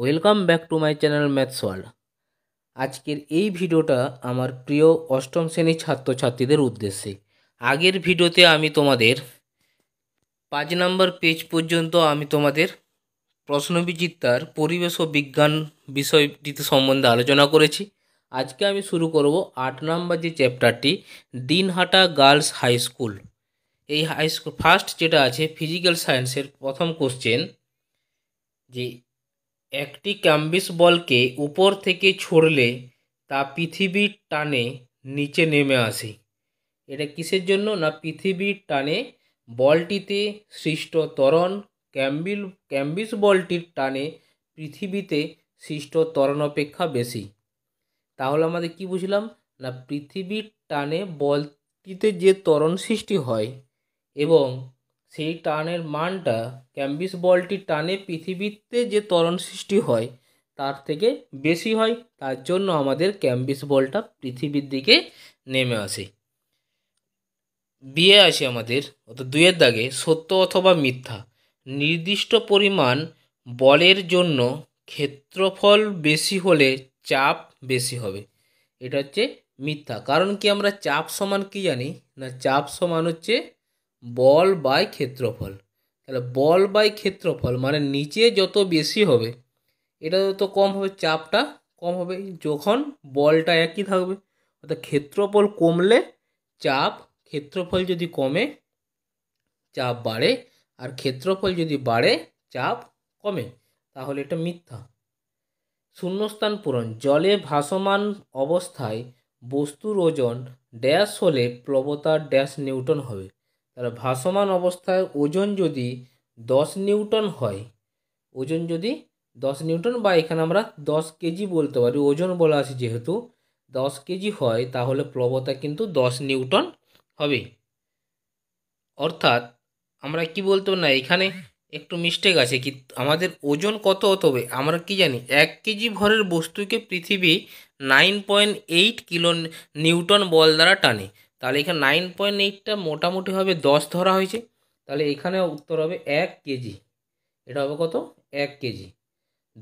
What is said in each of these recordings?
welcome back to my channel maths world আজকের এই ভিডিওটা আমার প্রিয় অষ্টম শ্রেণীর ছাত্রছাত্রীদের উদ্দেশ্যে আগের ভিডিওতে আমি তোমাদের পাঁচ নম্বর পেজ পর্যন্ত আমি তোমাদের প্রশ্নবিচিত্তার পরিবেশ ও বিজ্ঞান বিষয়টিতে সম্বন্ধে আলোচনা করেছি আজকে আমি শুরু করব আট নম্বর যে চ্যাপ্টারটি দিনহাটা গার্লস হাই স্কুল এই হাই স্কুল ফার্স্ট যেটা আছে ফিজিক্যাল সায়েন্সের প্রথম কোশ্চেন যে একটি ক্যাম্বিস বলকে উপর থেকে ছড়লে তা পৃথিবীর টানে নিচে নেমে আসে এটা কিসের জন্য না পৃথিবীর টানে বলটিতে সৃষ্ট ত্বরণ ক্যাম্বিল ক্যাম্বিস বলটির টানে পৃথিবীতে সৃষ্ট ত্বরণ অপেক্ষা বেশি তাহলে আমাদের কি বুঝলাম না পৃথিবীর টানে বলটিতে যে ত্বরণ সৃষ্টি হয় এবং সেই টানের মানটা ক্যাম্বিস বলটির টানে পৃথিবীতে যে ত্বরণ সৃষ্টি হয় তার থেকে বেশি হয় তার জন্য আমাদের ক্যাম্বিস বলটা পৃথিবীর দিকে নেমে আসে দিয়ে আসে আমাদের অত দুয়ের দাগে সত্য অথবা মিথ্যা নির্দিষ্ট পরিমাণ বলের জন্য ক্ষেত্রফল বেশি হলে চাপ বেশি হবে এটা হচ্ছে মিথ্যা কারণ কি আমরা চাপ সমান কি জানি না চাপ সমান হচ্ছে বল বাই ক্ষেত্রফল তাহলে বল বাই ক্ষেত্রফল মানে নিচে যত বেশি হবে এটা তত কম হবে চাপটা কম হবে যখন বলটা একই থাকবে অর্থাৎ ক্ষেত্রফল কমলে চাপ ক্ষেত্রফল যদি কমে চাপ বাড়ে আর ক্ষেত্রফল যদি বাড়ে চাপ কমে তাহলে এটা মিথ্যা শূন্যস্থান পূরণ জলে ভাসমান অবস্থায় বস্তুর ওজন ড্যাশ হলে প্লবতার ড্যাশ নিউটন হবে তাহলে ভাসমান অবস্থায় ওজন যদি দশ নিউটন হয় ওজন যদি দশ নিউটন বা এখানে আমরা দশ কেজি বলতে পারি ওজন বলা আছে যেহেতু দশ কেজি হয় তাহলে প্লবতা কিন্তু দশ নিউটন হবে অর্থাৎ আমরা কি বলতো না এখানে একটু মিস্টেক আছে কি আমাদের ওজন কত হতে হবে আমরা কি জানি এক কেজি ভরের বস্তুকে পৃথিবী nine point eight kilo newton বল দ্বারা টানে তাহলে এখানে নাইন পয়েন্ট এইটটা মোটামুটিভাবে দশ ধরা হয়েছে তাহলে এখানে উত্তর হবে এক কেজি এটা হবে কত এক কেজি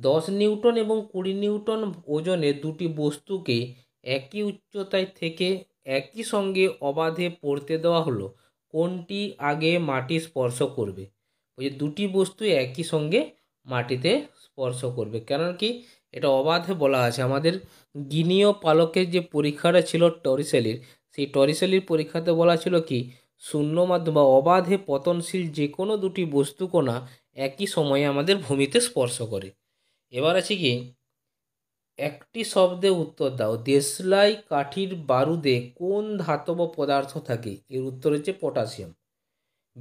দশ নিউটন এবং কুড়ি নিউটন ওজনের দুটি বস্তুকে একই উচ্চতায় থেকে একই সঙ্গে অবাধে পড়তে দেওয়া হলো কোনটি আগে মাটি স্পর্শ করবে ওই যে দুটি বস্তু একই সঙ্গে মাটিতে স্পর্শ করবে কেন কি এটা অবাধে বলা আছে আমাদের গিনীয় পালকের যে পরীক্ষাটা ছিল টরিসেলির সেই টরিসেলির পরীক্ষাতে বলা ছিল কি শূন্য মাধ্যম বা অবাধে পতনশীল যে কোনো দুটি বস্তু কণা একই সময়ে আমাদের ভূমিতে স্পর্শ করে এবার আছে কি একটি শব্দে উত্তর দাও দেশলাই কাঠির বারুদে কোন ধাতব পদার্থ থাকে এর উত্তর হচ্ছে পটাশিয়াম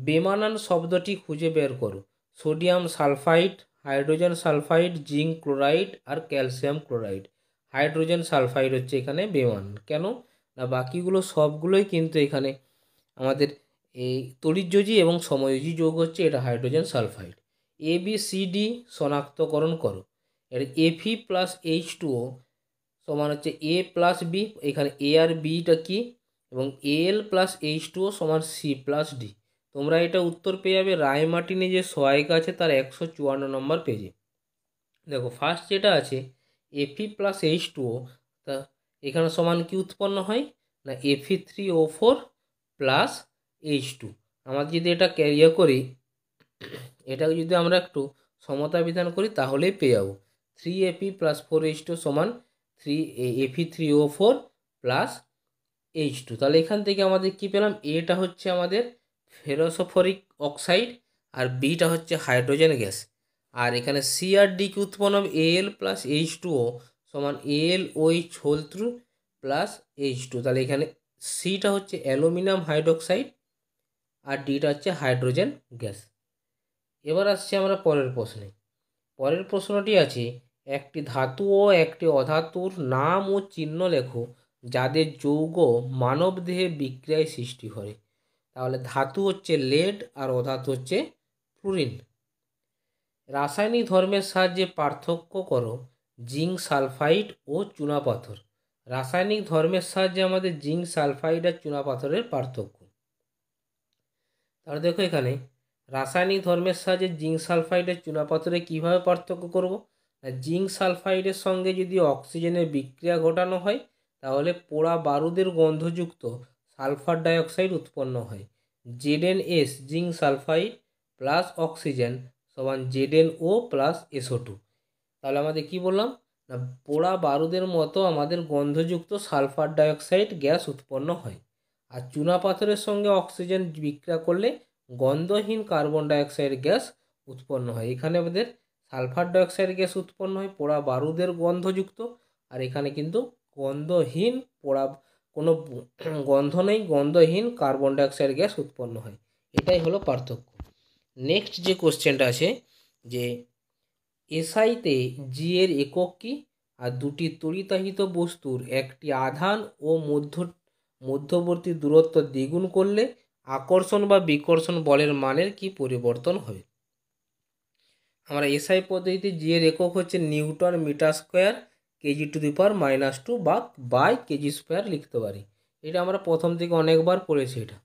বেমানান শব্দটি খুঁজে বের করো sodium sulphide hydrogen sulphide zinc chloride আর ক্যালসিয়াম ক্লোরাইড হাইড্রোজেন সালফাইড হচ্ছে এখানে বেমান কেন না বাকিগুলো সবগুলোই কিন্তু এখানে আমাদের এই তরিতযোজী এবং সমযোজী যোগ হচ্ছে এটা hydrogen sulphide A B C D শনাক্তকরণ করো এটা Fe plus H two O সমান হচ্ছে এ প্লাস বি এখানে এ আর বিটা কি এবং A L plus H two O সমান সি প্লাস ডি তোমরা এটা উত্তর পেয়ে যাবে রায়মাটিনে যে সহায়িকা আছে তার একশো চুয়ান্ন নম্বর পেজে দেখো ফার্স্ট যেটা আছে Fe plus H two O তা এখানে সমান কি উৎপন্ন হয় না Fe three O four plus H two আমরা যদি এটা ক্যারিয়ার করি এটাকে যদি আমরা একটু সমতা বিধান করি তাহলেই পেয়ে যাবো three Fe plus four H two সমান three Fe three O four plus H two তাহলে এখান থেকে আমাদের কি পেলাম এটা হচ্ছে আমাদের ফেরোসোফরিক অক্সাইড আর বিটা হচ্ছে হাইড্রোজেন গ্যাস আর এখানে সি আর ডি কি উৎপন্ন হবে L plus H two O সমান L O H whole three plus H two তাহলে এখানে সিটা হচ্ছে অ্যালুমিনিয়াম হাইড্রোক্সাইড আর ডিটা হচ্ছে হাইড্রোজেন গ্যাস এবার আসছে আমরা পরের প্রশ্নে পরের প্রশ্নটি আছে একটি ধাতু ও একটি অধাতুর নাম ও চিহ্ন লেখো যাদের যৌগ মানবদেহে বিক্রিয়ায় সৃষ্টি করে তাহলে ধাতু হচ্ছে লেড আর অধাতু হচ্ছে ফ্লুরিন রাসায়নিক ধর্মের সাহায্যে পার্থক্য করো জিঙ্ক সালফাইড ও চুনাপাথর রাসায়নিক ধর্মের সাহায্যে আমাদের জিঙ্ক সালফাইড আর চুনাপাথরের পার্থক্য তাহলে দেখো এখানে রাসায়নিক ধর্মের সাহায্যে জিঙ্ক সালফাইডের চুনাপাথরে কীভাবে পার্থক্য করবো না জিঙ্ক সালফাইডের সঙ্গে যদি অক্সিজেনের বিক্রিয়া ঘটানো হয় তাহলে পোড়া বারুদের গন্ধযুক্ত সালফার ডাইঅক্সাইড উৎপন্ন হয় Z N S zinc sulphide plus oxygen সমান Z N O plus S O two তাহলে আমাদের কি বললাম না পোড়া বারুদের মতো আমাদের গন্ধযুক্ত সালফার ডাইঅক্সাইড গ্যাস উৎপন্ন হয় আর চুনা পাথরের সঙ্গে অক্সিজেন বিক্রিয়া করলে গন্ধহীন কার্বন ডাইঅক্সাইড গ্যাস উৎপন্ন হয় এখানে আমাদের সালফার ডাইঅক্সাইড গ্যাস উৎপন্ন হয় পোড়া বারুদের গন্ধযুক্ত আর এখানে কিন্তু গন্ধহীন পোড়া কোনো গন্ধ নেই গন্ধহীন কার্বন ডাইঅক্সাইড গ্যাস উৎপন্ন হয় এটাই হলো পার্থক্য নেক্সট যে কোশ্চেনটা আছে যে এসআইতে জি এর একক কী আর দুটি তড়িতাহিত বস্তুর একটি আধান ও মধ্য মধ্যবর্তী দূরত্ব দ্বিগুণ করলে আকর্ষণ বা বিকর্ষণ বলের মানের কি পরিবর্তন হবে আমরা এসআই পদ্ধতিতে জি এর একক হচ্ছে newton metre square KG to the power minus two বা বাই কেজি স্কোয়ার লিখতে পারি এটা আমরা প্রথম থেকে অনেকবার পড়েছি এটা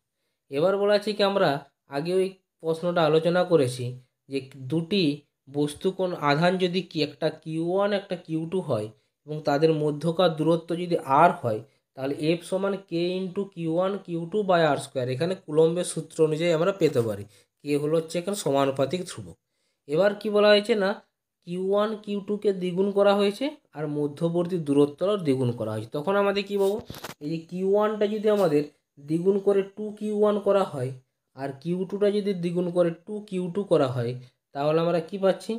এবার বলা আছে কি আমরা আগে ওই প্রশ্নটা আলোচনা করেছি যে দুটি বস্তু কোন আধান যদি কি একটা কিউ ওয়ান একটা কিউ টু হয় এবং তাদের মধ্যকার দূরত্ব যদি আর হয় তাহলে এফ সমান K into Q one Q two by R square এখানে কুলম্বের সূত্র অনুযায়ী আমরা পেতে পারি কে হলো হচ্ছে এখানে সমানুপাতিক ধ্রুবক এবার কি বলা হয়েছে না কিউ ওয়ান কিউ টুকে দ্বিগুণ করা হয়েছে আর মধ্যবর্তী দূরত্বরও দ্বিগুণ করা হয়েছে তখন আমাদের কী পাবো এই যে কিউ ওয়ানটা যদি আমাদের দ্বিগুণ করে টু কিউ ওয়ান করা হয় আর কিউ টুটা যদি দ্বিগুণ করে টু কিউ টু করা হয় তাহলে আমরা কি পাচ্ছি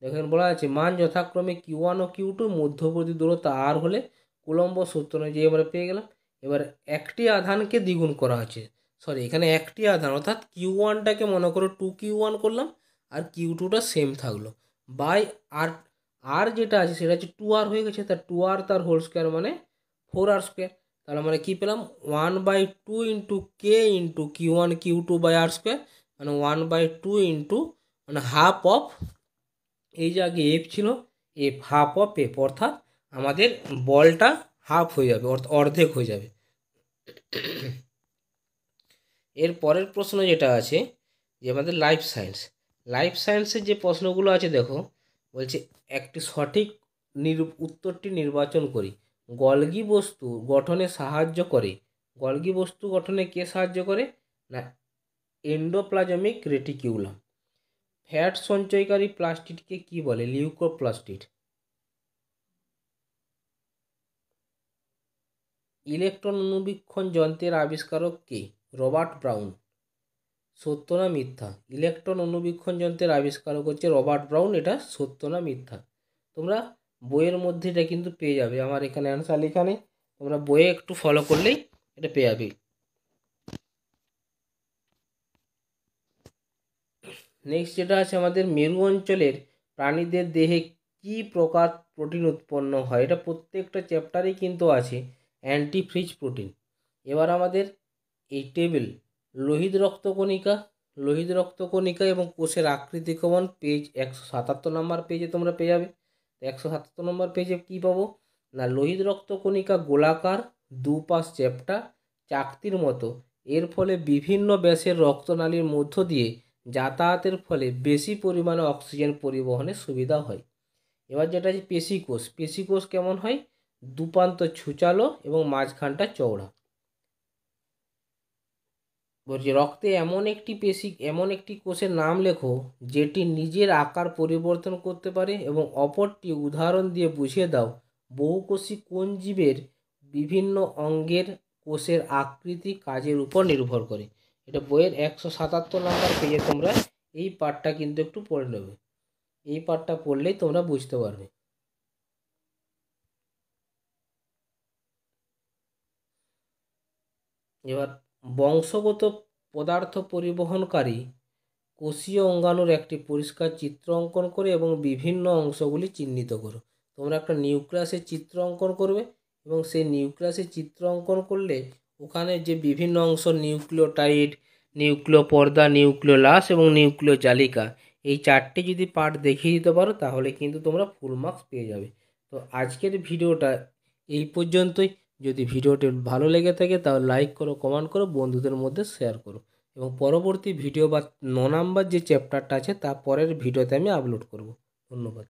দেখেন বলা আছে মান যথাক্রমে কিউ ওয়ান ও কিউ টু মধ্যবর্তী দূরত্ব আর হলে কুলম্ব সূত্র অনুযায়ী আমরা পেয়ে গেলাম এবার একটি আধানকে দ্বিগুণ করা হচ্ছে সরি এখানে একটি আধান অর্থাৎ কিউ ওয়ানটাকে মনে করো টু কিউ ওয়ান করলাম আর কিউ টুটা সেম থাকলো বাই আর আর যেটা আছে সেটা হচ্ছে টু আর হয়ে গেছে তার টু আর তার হোল স্কোয়ার মানে ফোর আর স্কোয়ার তাহলে আমরা কী পেলাম one by two into K into Q one Q two by R square মানে ওয়ান বাই টু ইন্টু মানে হাফ অফ এই যে আগে এফ ছিল এফ হাফ অফ এফ অর্থাৎ আমাদের বলটা হাফ হয়ে যাবে অর্ধেক হয়ে যাবে এর পরের প্রশ্ন যেটা আছে যে আমাদের লাইফ সায়েন্স লাইফ সায়েন্সের যে প্রশ্নগুলো আছে দেখো বলছে একটি সঠিক নির উত্তরটি নির্বাচন করি গলগি বস্তু গঠনে সাহায্য করে গলগি বস্তু গঠনে কে সাহায্য করে না এন্ডোপ্লাজমিক রেটিকিউলাম ফ্যাট সঞ্চয়কারী প্লাস্টিডকে কি বলে লিউকোপ্লাস্টিড ইলেকট্রন অনুবীক্ষণ যন্ত্রের আবিষ্কারক কে রবার্ট ব্রাউন সত্য না মিথ্যা ইলেকট্রন অনুবীক্ষণ যন্ত্রের আবিষ্কারক হচ্ছে রবার্ট ব্রাউন এটা সত্য না মিথ্যা তোমরা বইয়ের মধ্যে এটা কিন্তু পেয়ে যাবে আমার এখানে অ্যান্সার এখানে তোমরা বইয়ে একটু ফলো করলেই এটা পেয়ে যাবে নেক্সট যেটা আছে আমাদের মেরু অঞ্চলের প্রাণীদের দেহে কি প্রকার প্রোটিন উৎপন্ন হয় এটা প্রত্যেকটা চ্যাপ্টারেই কিন্তু আছে অ্যান্টি ফ্রিজ প্রোটিন এবার আমাদের এই টেবিল লোহিত রক্তকণিকা লোহিত রক্তকণিকা এবং কোষের আকৃতিকমন পেজ একশো সাতাত্তর নম্বর পেজে তোমরা পেয়ে যাবে একশো সাতাত্তর নম্বর পেজে কী পাবো না লোহিত রক্তকণিকা গোলাকার দুপাশ চ্যাপটা চাকতির মতো এর ফলে বিভিন্ন ব্যাসের রক্তনালীর মধ্য দিয়ে যাতায়াতের ফলে বেশি পরিমাণে অক্সিজেন পরিবহনে সুবিধা হয় এবার যেটা আছে পেশিকোষ পেশিকোষ কেমন হয় দুপান্ত ছুচালো এবং মাঝখানটা চওড়া বলছি রক্তে এমন একটি পেশি এমন একটি কোষের নাম লেখো যেটি নিজের আকার পরিবর্তন করতে পারে এবং অপরটি উদাহরণ দিয়ে বুঝিয়ে দাও বহুকোষী কোন জীবের বিভিন্ন অঙ্গের কোষের আকৃতি কাজের উপর নির্ভর করে এটা বইয়ের একশো সাতাত্তর নাম্বার পেয়ে তোমরা এই পাঠটা কিন্তু একটু পড়ে নেবে এই পাঠটা পড়লেই তোমরা বুঝতে পারবে এবার বংশগত পদার্থ পরিবহনকারী কোষীয় অঙ্গাণুর একটি পরিষ্কার চিত্র অঙ্কন করে এবং বিভিন্ন অংশগুলি চিহ্নিত করো তোমরা একটা নিউক্লিয়াসের চিত্র অঙ্কন করবে এবং সেই নিউক্লিয়াসের চিত্র অঙ্কন করলে ওখানে যে বিভিন্ন অংশ নিউক্লিওটাইড নিউক্লিও পর্দা নিউক্লিও লাস এবং নিউক্লিও জালিকা এই চারটে যদি পার্ট দেখিয়ে দিতে পারো তাহলে কিন্তু তোমরা ফুল মার্কস পেয়ে যাবে তো আজকের ভিডিওটা এই পর্যন্তই যদি ভিডিওটি ভালো লেগে থাকে তাহলে লাইক করো কমেন্ট করো বন্ধুদের মধ্যে শেয়ার করো এবং পরবর্তী ভিডিও বা ন নাম্বার যে চ্যাপ্টারটা আছে তা পরের ভিডিওতে আমি আপলোড করব ধন্যবাদ